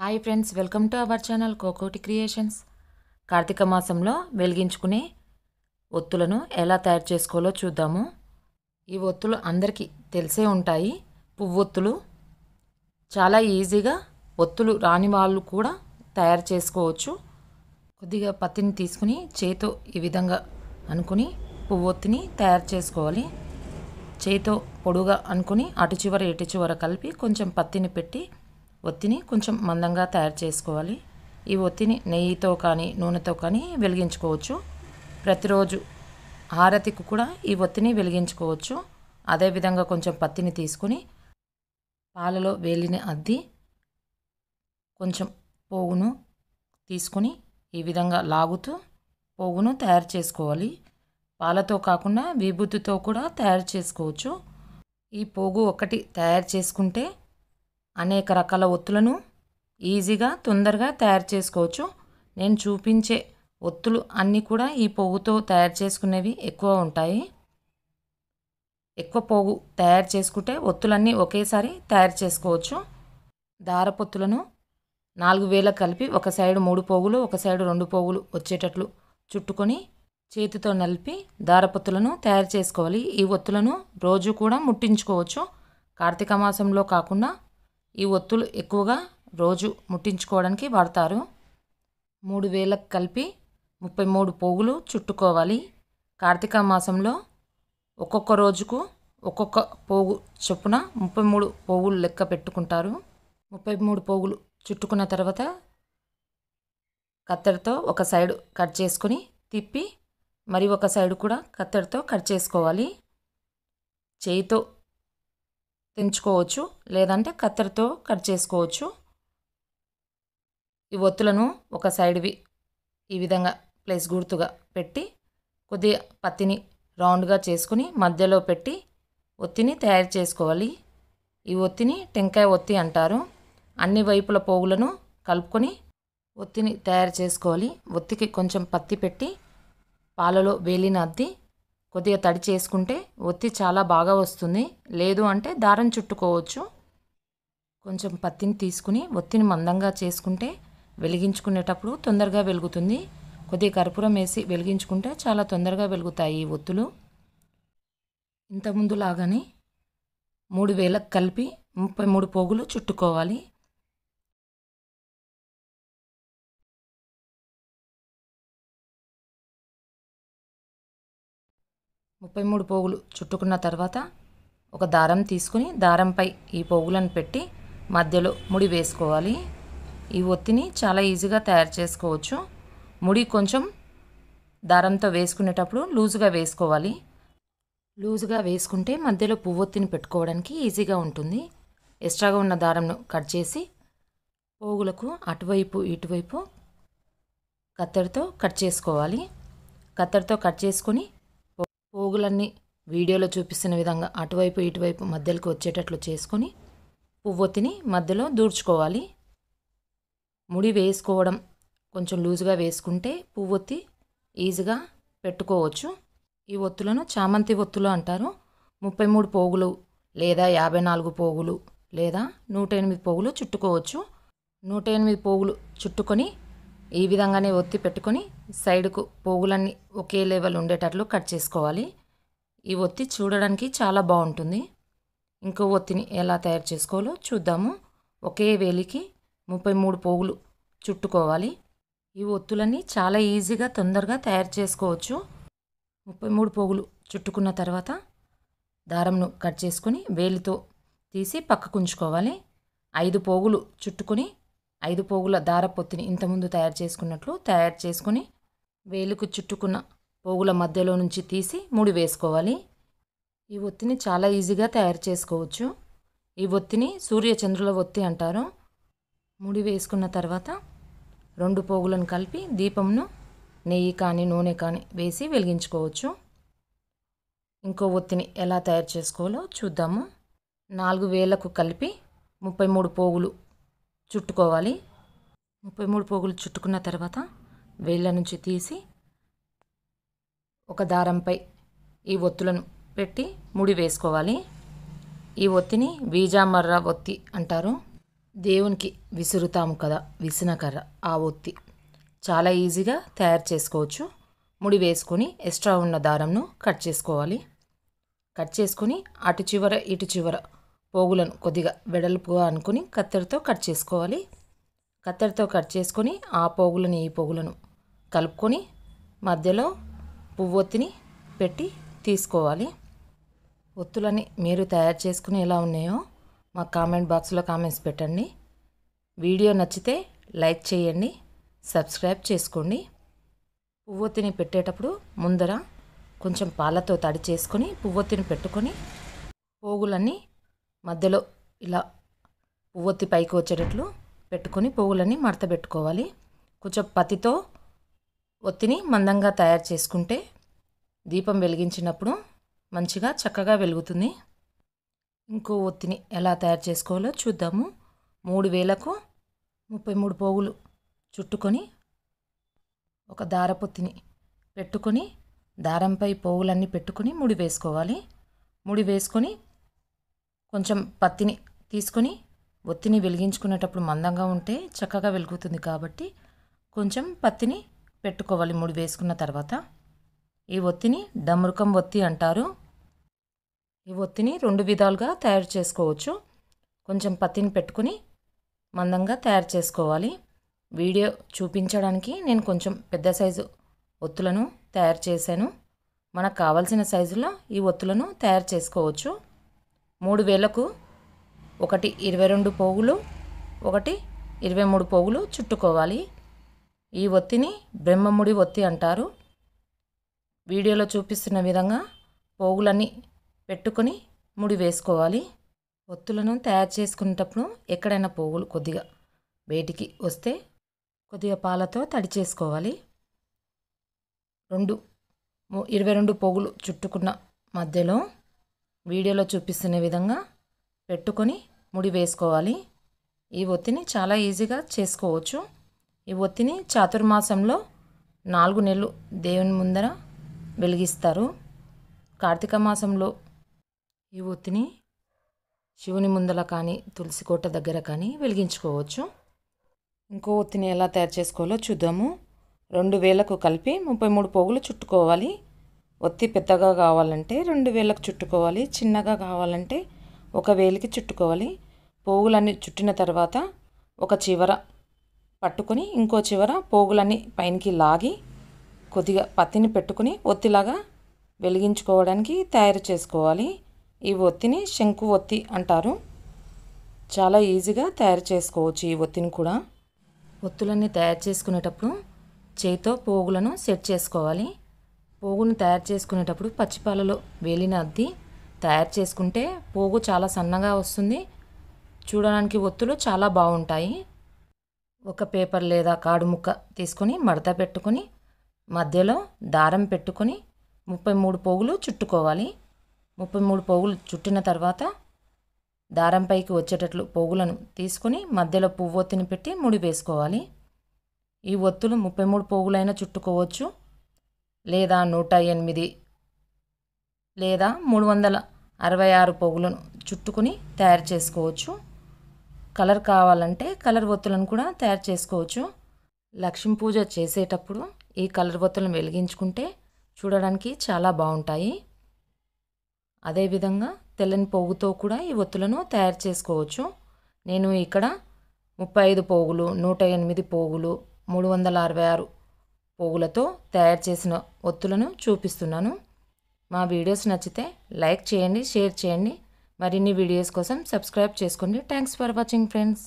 hi friends welcome to our channel కోకోటి creations Karthika మాసంలో వెలిగించుకునే ఒత్తులను ఎలా తయారు చేసుకోవాలో చూద్దాము ఈ ఒత్తులు అందరికీ తెలిసే ఉంటాయి పువ్వొత్తులు చాలా ఈజీగా ఒత్తులు రాని వాళ్ళు కూడా తయారు చేసుకోవచ్చు కొద్దిగా పత్తిని తీసుకుని చేతో ఈ విధంగా అనుకుని పువ్వొత్తిని తయారు చేసుకోవాలి చేతో పొడుగా అనుకుని అటు చివర ఇటు చివర కలిపి కొంచెం పత్తిని పెట్టి ఒత్తిని కొంచెం మందంగా తయారు చేసుకోవాలి ఈ ఒత్తిని నెయ్యితో కానీ నూనెతో కానీ వెలిగించుకోవచ్చు ప్రతిరోజు హారతికి కూడా ఈ ఒత్తిని వెలిగించుకోవచ్చు అదేవిధంగా కొంచెం పత్తిని తీసుకొని పాలలో వేలిని అద్ది కొంచెం పోగును తీసుకొని ఈ విధంగా లాగుతూ పోగును తయారు చేసుకోవాలి పాలతో కాకుండా విభూతితో కూడా తయారు చేసుకోవచ్చు ఈ పోగు ఒకటి తయారు చేసుకుంటే అనేక రకాల ఒత్తులను ఈజీగా తొందరగా తయారు చేసుకోవచ్చు నేను చూపించే ఒత్తులు అన్నీ కూడా ఈ పొగుతో తయారు చేసుకునేవి ఎక్కువ ఉంటాయి ఎక్కువ పోగు తయారు చేసుకుంటే ఒత్తులన్నీ ఒకేసారి తయారు చేసుకోవచ్చు దారపొత్తులను నాలుగు వేల కలిపి ఒక సైడు మూడు పోగులు ఒక సైడు రెండు పోగులు వచ్చేటట్లు చుట్టుకొని చేతితో నలిపి దారపొత్తులను తయారు చేసుకోవాలి ఈ ఒత్తులను రోజు కూడా ముట్టించుకోవచ్చు కార్తీక మాసంలో కాకుండా ఈ ఒత్తులు ఎక్కువగా రోజు ముట్టించుకోవడానికి వాడతారు మూడు వేలకు కలిపి ముప్పై మూడు పోగులు చుట్టుకోవాలి కార్తీక మాసంలో ఒక్కొక్క రోజుకు ఒక్కొక్క పోగు చొప్పున ముప్పై మూడు పోగులు లెక్క పెట్టుకుంటారు ముప్పై మూడు పోగులు చుట్టుకున్న తర్వాత కత్తెరతో ఒక సైడ్ కట్ చేసుకొని తిప్పి మరి ఒక సైడ్ కూడా కత్తెరతో కట్ చేసుకోవాలి చేయితో తెంచుకోవచ్చు లేదంటే కత్తెరతో కట్ చేసుకోవచ్చు ఈ ఒత్తులను ఒక సైడ్వి ఈ విధంగా ప్లేస్ గుర్తుగా పెట్టి కొద్దిగా పత్తిని రౌండ్గా చేసుకుని మధ్యలో పెట్టి ఒత్తిని తయారు చేసుకోవాలి ఈ ఒత్తిని టెంకాయ ఒత్తి అంటారు అన్ని వైపుల పోగులను కలుపుకొని ఒత్తిని తయారు చేసుకోవాలి ఒత్తికి కొంచెం పత్తి పెట్టి పాలలో వేలిన కొద్దిగా తడి చేసుకుంటే ఒత్తి చాలా బాగా వస్తుంది లేదు అంటే దారం చుట్టుకోవచ్చు కొంచెం పత్తిని తీసుకుని ఒత్తిని మందంగా చేసుకుంటే వెలిగించుకునేటప్పుడు తొందరగా వెలుగుతుంది కొద్దిగా కర్పూరం వేసి వెలిగించుకుంటే చాలా తొందరగా వెలుగుతాయి ఈ ఒత్తులు ఇంతకుముందు లాగానే మూడు వేలకు కలిపి ముప్పై మూడు పోగులు చుట్టుకోవాలి ముప్పై మూడు పోగులు చుట్టుకున్న తర్వాత ఒక దారం తీసుకుని దారంపై ఈ పోగులను పెట్టి మధ్యలో ముడి వేసుకోవాలి ఈ ఒత్తిని చాలా ఈజీగా తయారు చేసుకోవచ్చు ముడి కొంచెం దారంతో వేసుకునేటప్పుడు లూజుగా వేసుకోవాలి లూజుగా వేసుకుంటే మధ్యలో పువ్వొత్తిని పెట్టుకోవడానికి ఈజీగా ఉంటుంది ఎక్స్ట్రాగా ఉన్న దారంను కట్ చేసి పోగులకు అటువైపు ఇటువైపు కత్తెరతో కట్ చేసుకోవాలి కత్తెరతో కట్ చేసుకొని పోగులన్నీ వీడియోలో చూపిస్తున్న విధంగా అటువైపు ఇటువైపు మధ్యలోకి వచ్చేటట్లు చేసుకొని పువ్వొత్తిని మధ్యలో దూర్చుకోవాలి ముడి వేసుకోవడం కొంచెం లూజుగా వేసుకుంటే పువ్వొత్తి ఈజీగా పెట్టుకోవచ్చు ఈ ఒత్తులను చామంతి ఒత్తులు అంటారు ముప్పై మూడు పోగులు లేదా యాభై నాలుగు పోగులు లేదా నూట ఎనిమిది పోగులు చుట్టుకోవచ్చు నూట ఎనిమిది పోగులు చుట్టుకొని ఈ విధంగానే ఒత్తి పెట్టుకొని సైడ్కు పోగులన్నీ ఒకే లెవెల్ ఉండేటట్లు కట్ చేసుకోవాలి ఈ ఒత్తి చూడడానికి చాలా బాగుంటుంది ఇంకో ఒత్తిని ఎలా తయారు చేసుకోవాలో చూద్దాము ఒకే వేలికి ముప్పై మూడు పోగులు చుట్టుకోవాలి ఈ ఒత్తులన్నీ చాలా ఈజీగా తొందరగా తయారు చేసుకోవచ్చు ముప్పై మూడు పోగులు చుట్టుకున్న తర్వాత దారంను కట్ చేసుకుని వేలితో తీసి పక్కకు ఉంచుకోవాలి ఐదు పోగులు చుట్టుకుని ఐదు పోగుల పొత్తిని ఇంతకుముందు తయారు చేసుకున్నట్లు తయారు చేసుకుని వేలుకు చుట్టుకున్న పోగుల మధ్యలో నుంచి తీసి ముడి వేసుకోవాలి ఈ ఒత్తిని చాలా ఈజీగా తయారు చేసుకోవచ్చు ఈ ఒత్తిని సూర్యచంద్రుల ఒత్తి అంటారు ముడి వేసుకున్న తర్వాత రెండు పోగులను కలిపి దీపంను నెయ్యి కానీ నూనె కానీ వేసి వెలిగించుకోవచ్చు ఇంకో ఒత్తిని ఎలా తయారు చేసుకోవాలో చూద్దాము నాలుగు వేలకు కలిపి ముప్పై మూడు పోగులు చుట్టుకోవాలి ముప్పై మూడు పోగులు చుట్టుకున్న తర్వాత వేళ్ళ నుంచి తీసి ఒక దారంపై ఈ ఒత్తులను పెట్టి ముడి వేసుకోవాలి ఈ ఒత్తిని బీజామర్ర ఒత్తి అంటారు దేవునికి విసురుతాము కదా విసినకర్ర ఆ ఒత్తి చాలా ఈజీగా తయారు చేసుకోవచ్చు ముడి వేసుకొని ఎక్స్ట్రా ఉన్న దారంను కట్ చేసుకోవాలి కట్ చేసుకొని అటు చివర ఇటు చివర పోగులను కొద్దిగా వెడల్పుగా అనుకుని కత్తెరతో కట్ చేసుకోవాలి కత్తెరతో కట్ చేసుకొని ఆ పోగులను ఈ పోగులను కలుపుకొని మధ్యలో పువ్వొత్తిని పెట్టి తీసుకోవాలి ఒత్తులని మీరు తయారు చేసుకుని ఎలా ఉన్నాయో మా కామెంట్ బాక్స్లో కామెంట్స్ పెట్టండి వీడియో నచ్చితే లైక్ చేయండి సబ్స్క్రైబ్ చేసుకోండి పువ్వొత్తిని పెట్టేటప్పుడు ముందర కొంచెం పాలతో తడి చేసుకొని పువ్వొత్తిని పెట్టుకొని పోగులన్నీ మధ్యలో ఇలా పువ్వొత్తి పైకి వచ్చేటట్లు పెట్టుకొని పోగులన్నీ మడత పెట్టుకోవాలి కొంచెం పతితో ఒత్తిని మందంగా తయారు చేసుకుంటే దీపం వెలిగించినప్పుడు మంచిగా చక్కగా వెలుగుతుంది ఇంకో ఒత్తిని ఎలా తయారు చేసుకోవాలో చూద్దాము మూడు వేలకు ముప్పై మూడు పోగులు చుట్టుకొని ఒక దారపొత్తిని పెట్టుకొని దారంపై పోగులన్నీ పెట్టుకొని ముడి వేసుకోవాలి ముడి వేసుకొని కొంచెం పత్తిని తీసుకొని ఒత్తిని వెలిగించుకునేటప్పుడు మందంగా ఉంటే చక్కగా వెలుగుతుంది కాబట్టి కొంచెం పత్తిని పెట్టుకోవాలి ముడి వేసుకున్న తర్వాత ఈ ఒత్తిని డమరుకం ఒత్తి అంటారు ఈ ఒత్తిని రెండు విధాలుగా తయారు చేసుకోవచ్చు కొంచెం పత్తిని పెట్టుకుని మందంగా తయారు చేసుకోవాలి వీడియో చూపించడానికి నేను కొంచెం పెద్ద సైజు ఒత్తులను తయారు చేశాను మనకు కావలసిన సైజులో ఈ ఒత్తులను తయారు చేసుకోవచ్చు మూడు వేలకు ఒకటి ఇరవై రెండు పోగులు ఒకటి ఇరవై మూడు పోగులు చుట్టుకోవాలి ఈ ఒత్తిని బ్రహ్మముడి ఒత్తి అంటారు వీడియోలో చూపిస్తున్న విధంగా పోగులని పెట్టుకొని ముడి వేసుకోవాలి ఒత్తులను తయారు చేసుకునేటప్పుడు ఎక్కడైనా పోగులు కొద్దిగా బయటికి వస్తే కొద్దిగా పాలతో తడి చేసుకోవాలి రెండు ఇరవై రెండు పోగులు చుట్టుకున్న మధ్యలో వీడియోలో చూపిస్తున్న విధంగా పెట్టుకొని ముడి వేసుకోవాలి ఈ ఒత్తిని చాలా ఈజీగా చేసుకోవచ్చు ఈ ఒత్తిని చాతుర్మాసంలో నాలుగు నెలలు దేవుని ముందర వెలిగిస్తారు కార్తీక మాసంలో ఈ ఒత్తిని శివుని ముందర కానీ తులసి కోట దగ్గర కానీ వెలిగించుకోవచ్చు ఇంకో ఒత్తిని ఎలా తయారు చేసుకోవాలో చూద్దాము రెండు వేలకు కలిపి ముప్పై మూడు పోగులు చుట్టుకోవాలి ఒత్తి పెద్దగా కావాలంటే రెండు వేలకు చుట్టుకోవాలి చిన్నగా కావాలంటే ఒక వేలికి చుట్టుకోవాలి పోగులన్నీ చుట్టిన తర్వాత ఒక చివర పట్టుకొని ఇంకో చివర పోగులన్నీ పైనకి లాగి కొద్దిగా పత్తిని పెట్టుకుని ఒత్తిలాగా వెలిగించుకోవడానికి తయారు చేసుకోవాలి ఈ ఒత్తిని శంకు ఒత్తి అంటారు చాలా ఈజీగా తయారు చేసుకోవచ్చు ఈ ఒత్తిని కూడా ఒత్తులన్నీ తయారు చేసుకునేటప్పుడు చేతితో పోగులను సెట్ చేసుకోవాలి పోగును తయారు చేసుకునేటప్పుడు పచ్చిపాలలో వేలిన అద్ది తయారు చేసుకుంటే పోగు చాలా సన్నగా వస్తుంది చూడడానికి ఒత్తులు చాలా బాగుంటాయి ఒక పేపర్ లేదా కాడు ముక్క తీసుకొని మడత పెట్టుకొని మధ్యలో దారం పెట్టుకొని ముప్పై మూడు పోగులు చుట్టుకోవాలి ముప్పై మూడు పోగులు చుట్టిన తర్వాత దారంపైకి వచ్చేటట్లు పోగులను తీసుకొని మధ్యలో పువ్వు ఒత్తిని పెట్టి ముడి వేసుకోవాలి ఈ ఒత్తులు ముప్పై మూడు పోగులైనా చుట్టుకోవచ్చు లేదా నూట ఎనిమిది లేదా మూడు వందల అరవై ఆరు పోగులను చుట్టుకుని తయారు చేసుకోవచ్చు కలర్ కావాలంటే కలర్ ఒత్తులను కూడా తయారు చేసుకోవచ్చు లక్ష్మీ పూజ చేసేటప్పుడు ఈ కలర్ ఒత్తులను వెలిగించుకుంటే చూడడానికి చాలా బాగుంటాయి అదేవిధంగా తెల్లని పోగుతో కూడా ఈ ఒత్తులను తయారు చేసుకోవచ్చు నేను ఇక్కడ ముప్పై ఐదు పోగులు నూట ఎనిమిది పోగులు మూడు వందల అరవై ఆరు పోగులతో తయారు చేసిన ఒత్తులను చూపిస్తున్నాను మా వీడియోస్ నచ్చితే లైక్ చేయండి షేర్ చేయండి మరిన్ని వీడియోస్ కోసం సబ్స్క్రైబ్ చేసుకోండి థ్యాంక్స్ ఫర్ వాచింగ్ ఫ్రెండ్స్